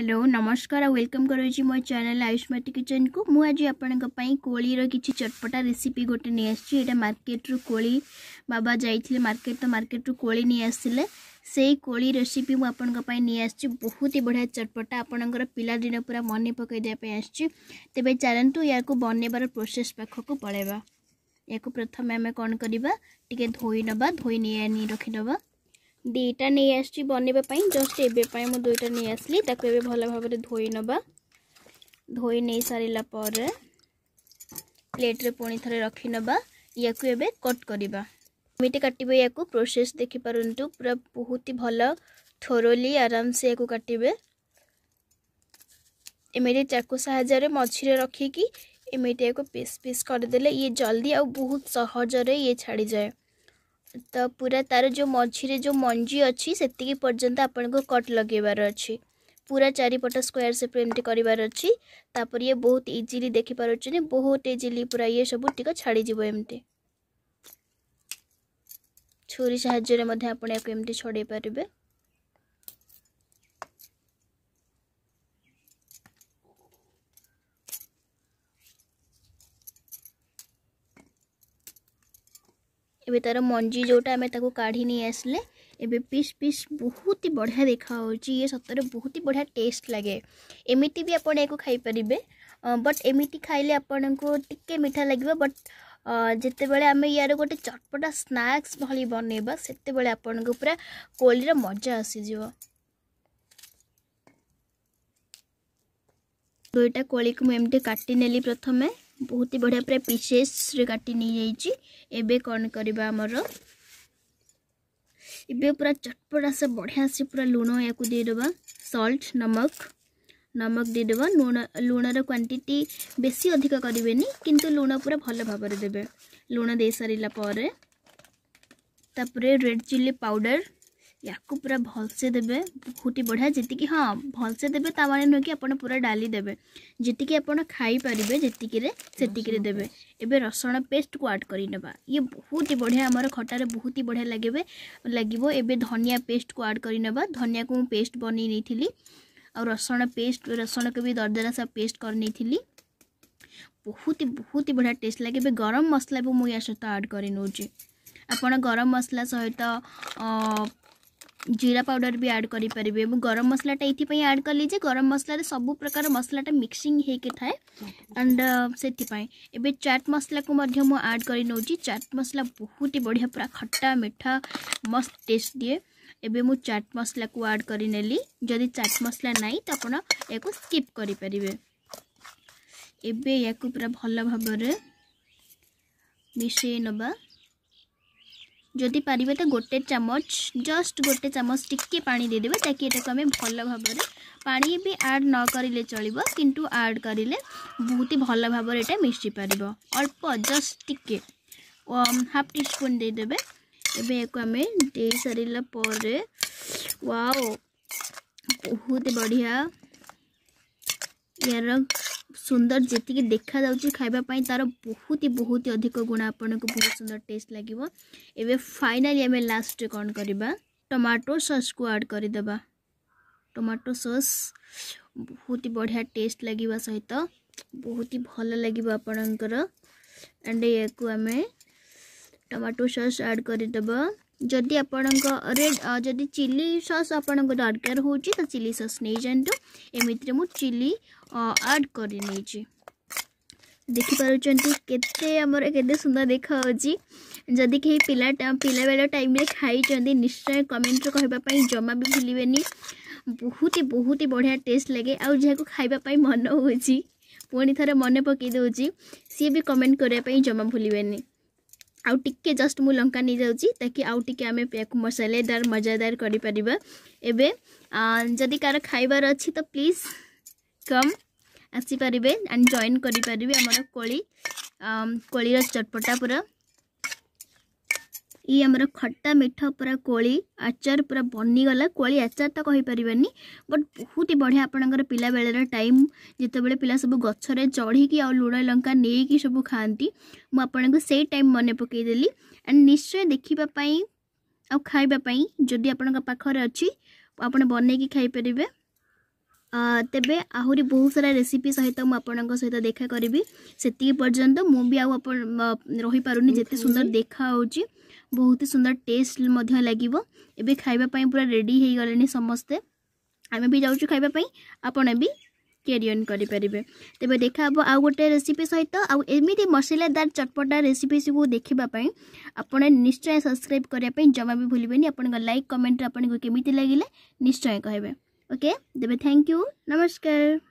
hello ନମସ୍କାର ଆଉ welcome କରୁଛି ମୋ ଚ୍ୟାନେଲ୍ ଆୟୁଷ୍ମତୀ କିଚେନ୍କୁ ମୁଁ ଆଜି ଆପଣଙ୍କ ପାଇଁ କୋଳିର କିଛି ଚଟପଟା ରେସିପି ଗୋଟେ ନେଇ ଆସିଛି ଏଇଟା ମାର୍କେଟରୁ କୋଳି ବାବା ଯାଇଥିଲେ ମାର୍କେଟ ତ ମାର୍କେଟରୁ କୋଳି ନେଇ ଆସିଥିଲେ ସେଇ କୋଳି ରେସିପି ମୁଁ ଆପଣଙ୍କ ପାଇଁ ନେଇ ଆସିଛି ବହୁତ ହି ବଢ଼ିଆ ଚଟପଟା ଆପଣଙ୍କର ପିଲାଦିନ ପୁରା ମନେ ପକାଇ ଦେବା ପାଇଁ ଆସିଛି ତେବେ ଚାଲନ୍ତୁ ୟାକୁ ବନେଇବାର ପ୍ରୋସେସ୍ ପାଖକୁ ପଳାଇବା ୟାକୁ ପ୍ରଥମେ ଆମେ କ'ଣ କରିବା ଟିକେ ଧୋଇ ନେବା ଧୋଇ ନେଇ ରଖିନେବା ଦୁଇଟା ନେଇ ଆସିଛି ବନେଇବା ପାଇଁ ଜଷ୍ଟ ଏବେ ପାଇଁ ମୁଁ ଦୁଇଟା ନେଇ ଆସିଲି ତାକୁ ଏବେ ଭଲ ଭାବରେ ଧୋଇ ନେବା ଧୋଇ ନେଇ ସାରିଲା ପରେ ପ୍ଲେଟ୍ରେ ପୁଣି ଥରେ ରଖିନେବା ୟାକୁ ଏବେ କଟ୍ କରିବା କେମିତି କାଟିବେ ୟାକୁ ପ୍ରୋସେସ୍ ଦେଖିପାରନ୍ତୁ ପୁରା ବହୁତ ହି ଭଲ ଥୋରଲି ଆରାମସେ ୟାକୁ କାଟିବେ ଏମିତି ଚାକୁ ସାହାଯ୍ୟରେ ମଝିରେ ରଖିକି ଏମିତି ୟାକୁ ପିସ୍ ପିସ୍ କରିଦେଲେ ଇଏ ଜଲ୍ଦି ଆଉ ବହୁତ ସହଜରେ ଇଏ ଛାଡ଼ିଯାଏ ତ ପୁରା ତା'ର ଯେଉଁ ମଝିରେ ଯେଉଁ ମଞ୍ଜି ଅଛି ସେତିକି ପର୍ଯ୍ୟନ୍ତ ଆପଣଙ୍କୁ କଟ୍ ଲଗାଇବାର ଅଛି ପୁରା ଚାରିପଟ ସ୍କୋୟାର ସେପ୍ରେ ଏମିତି କରିବାର ଅଛି ତାପରେ ଇଏ ବହୁତ ଇଜିଲି ଦେଖିପାରୁଛନ୍ତି ବହୁତ ଇଜିଲି ପୁରା ଇଏ ସବୁ ଟିକ ଛାଡ଼ିଯିବ ଏମିତି ଛୁରୀ ସାହାଯ୍ୟରେ ମଧ୍ୟ ଆପଣ ୟାକୁ ଏମିତି ଛଡ଼େଇ ପାରିବେ ए तार मंजी जोटा काढ़ी नहीं आसने एवं पीस पीस बहुत ही बढ़िया देखा ये सतरे बहुत ही बढ़िया टेस्ट लगे एमती भी आपको खाईपर बट एम खाइले आपण को टी मीठा लगे बट जिते बड़े आम यार गोटे चटपटा स्नाक्स भाई बनवा से आपण को पूरा कोलीर मजा आसीज दुईटा कोली को मुझे काटि प्रथमें ବହୁତ ହି ବଢ଼ିଆ ପୁରା ପିସେସ୍ରେ କାଟି ନେଇଯାଇଛି ଏବେ କ'ଣ କରିବା ଆମର ଏବେ ପୁରା ଚଟପଟା ସେ ବଢ଼ିଆ ସେ ପୁରା ଲୁଣ ୟାକୁ ଦେଇଦେବା ସଲ୍ଟ ନମକ ନମକ ଦେଇଦେବା ଲୁଣ ଲୁଣର କ୍ୱାଣ୍ଟିଟି ବେଶୀ ଅଧିକ କରିବେନି କିନ୍ତୁ ଲୁଣ ପୁରା ଭଲ ଭାବରେ ଦେବେ ଲୁଣ ଦେଇସାରିଲା ପରେ ତାପରେ ରେଡ଼୍ ଚିଲ୍ଲି ପାଉଡ଼ର या पूरा भलसे देवे बहुत ही बढ़िया जीक हाँ भलसे देवे मान नुह कि आप डाली देवे जीक आप खाई जीक देवे एवं रसुण पेस्ट को आड करने ये बहुत ही बढ़िया आम खटार बहुत ही बढ़िया लगे लगे एवं धनिया पेस्ट को आड करने धनिया को पेस्ट बनई नहीं थी आ रसुण पेस्ट रसुण को भी दरदरा सा पेस्ट कर नहीं थी बहुत ही बहुत ही बढ़िया टेस्ट लगे ए गरम मसला भी मुझे आड कर गरम मसला सहित जीरा पाउडर भी ऐड करी ऐड करें गरम मसलाटा ये आड कली गरम मसलार सब प्रकार मसलाटा मिक्सिंग होता है एंड से एबे चाट मसला को आड करी नौ चाट मसला बहुत ही बढ़िया पूरा खट्टा मीठा मस्त टेस्ट दिए एबे मु चाट मसला को आड करी जदि चाट मसला ना तो आप स्कीप करें एबे या पूरा भल भाव मिसे नवा যদি পারিবে তো গোটে চামচ জস্ট গোটে চামচ টিকে পানি ଦେଇଦେବେ ତାକି ଏଟାକୁ ଆମେ ଭଲ ଭାବରେ ପାଣି ବି ଆଡ଼୍ ନ କରିଲେ ଚଳିବ କିନ୍ତୁ ଆଡ଼୍ କରିଲେ ବହୁତ ଭଲ ଭାବରେ ଏଇଟା ମିଶିପାରିବ ଅଳ୍ପ ଜଷ୍ଟ ଟିକେ ହାଫ୍ ଟି ସ୍ପୁନ୍ ଦେଇଦେବେ ଏବେ ଏହାକୁ ଆମେ ଦେଇସାରିଲା ପରେ ୱାଓ ବହୁତ ବଢ଼ିଆ ଏହାର ସୁନ୍ଦର ଯେତିକି ଦେଖାଯାଉଛି ଖାଇବା ପାଇଁ ତା'ର ବହୁତ ବହୁତ ଅଧିକ ଗୁଣ ଆପଣଙ୍କୁ ବହୁତ ସୁନ୍ଦର ଟେଷ୍ଟ ଲାଗିବ ଏବେ ଫାଇନାଲି ଆମେ ଲାଷ୍ଟରେ କ'ଣ କରିବା ଟମାଟୋ ସସ୍କୁ ଆଡ଼୍ କରିଦେବା ଟମାଟୋ ସସ୍ ବହୁତ ବଢ଼ିଆ ଟେଷ୍ଟ ଲାଗିବା ସହିତ ବହୁତ ଭଲ ଲାଗିବ ଆପଣଙ୍କର ଆଣ୍ଡ ଏହାକୁ ଆମେ ଟମାଟୋ ସସ୍ ଆଡ଼୍ କରିଦେବା जदि आपड जदि चिली सस् आपको दरकार हो चिली सस् नहीं जातु एमती मुझे चिली आड कर देखिपर के सुंदर देखा जदि कहीं पिला पिला बेल टाइम खाई निश्चय कमेन्ट कहवापी जमा भी भूल बहुत ही बहुत ही बढ़िया टेस्ट लगे आउ जहाँ मन हो पुणी थे मन पकईदे सी भी कमेंट करने जमा भूल ଆଉ ଟିକେ ଜଷ୍ଟ ମୁଁ ଲଙ୍କା ନେଇଯାଉଛି ତାକି ଆଉ ଟିକେ ଆମେ ଏହାକୁ ମସଲେଦାର ମଜାଦାର କରିପାରିବା ଏବେ ଯଦି କାହାର ଖାଇବାର ଅଛି ତ ପ୍ଲିଜ୍ କମ୍ ଆସିପାରିବେ ଆଣ୍ଡ ଜଏନ୍ କରିପାରିବେ ଆମର କୋଳି କୋଳିର ଚଟପଟା ପୁରା ये आम खट्टा मिठा पूरा कोली आचार पूरा बनीगला कोली आचार तो कहींपर बट बहुत ही बढ़िया आपंकर पिला बेलर टाइम जिते बड़े पिला सब गचर चढ़ लुण लंका नहीं कि सब खाती मुझे से टाइम मन पकईदेली एंड निश्चय देखापी आ खापी जदि आपण अच्छी आप बन खाई ତେବେ ଆହୁରି ବହୁତ ସାରା ରେସିପି ସହିତ ମୁଁ ଆପଣଙ୍କ ସହିତ ଦେଖା କରିବି ସେତିକି ପର୍ଯ୍ୟନ୍ତ ମୁଁ ବି ଆଉ ଆପଣ ରହିପାରୁନି ଯେତେ ସୁନ୍ଦର ଦେଖା ହେଉଛି ବହୁତ ସୁନ୍ଦର ଟେଷ୍ଟ ମଧ୍ୟ ଲାଗିବ ଏବେ ଖାଇବା ପାଇଁ ପୁରା ରେଡ଼ି ହୋଇଗଲେଣି ସମସ୍ତେ ଆମେ ବି ଯାଉଛୁ ଖାଇବା ପାଇଁ ଆପଣ ବି କ୍ୟାରି ଅନ୍ କରିପାରିବେ ତେବେ ଦେଖାହେବ ଆଉ ଗୋଟେ ରେସିପି ସହିତ ଆଉ ଏମିତି ମସଲାଦାର ଚଟପଟା ରେସିପିକୁ ଦେଖିବା ପାଇଁ ଆପଣ ନିଶ୍ଚୟ ସବସ୍କ୍ରାଇବ୍ କରିବା ପାଇଁ ଜମା ବି ଭୁଲିବେନି ଆପଣଙ୍କ ଲାଇକ୍ କମେଣ୍ଟରେ ଆପଣଙ୍କୁ କେମିତି ଲାଗିଲେ ନିଶ୍ଚୟ କହିବେ ओके देवे थैंक यू नमस्कार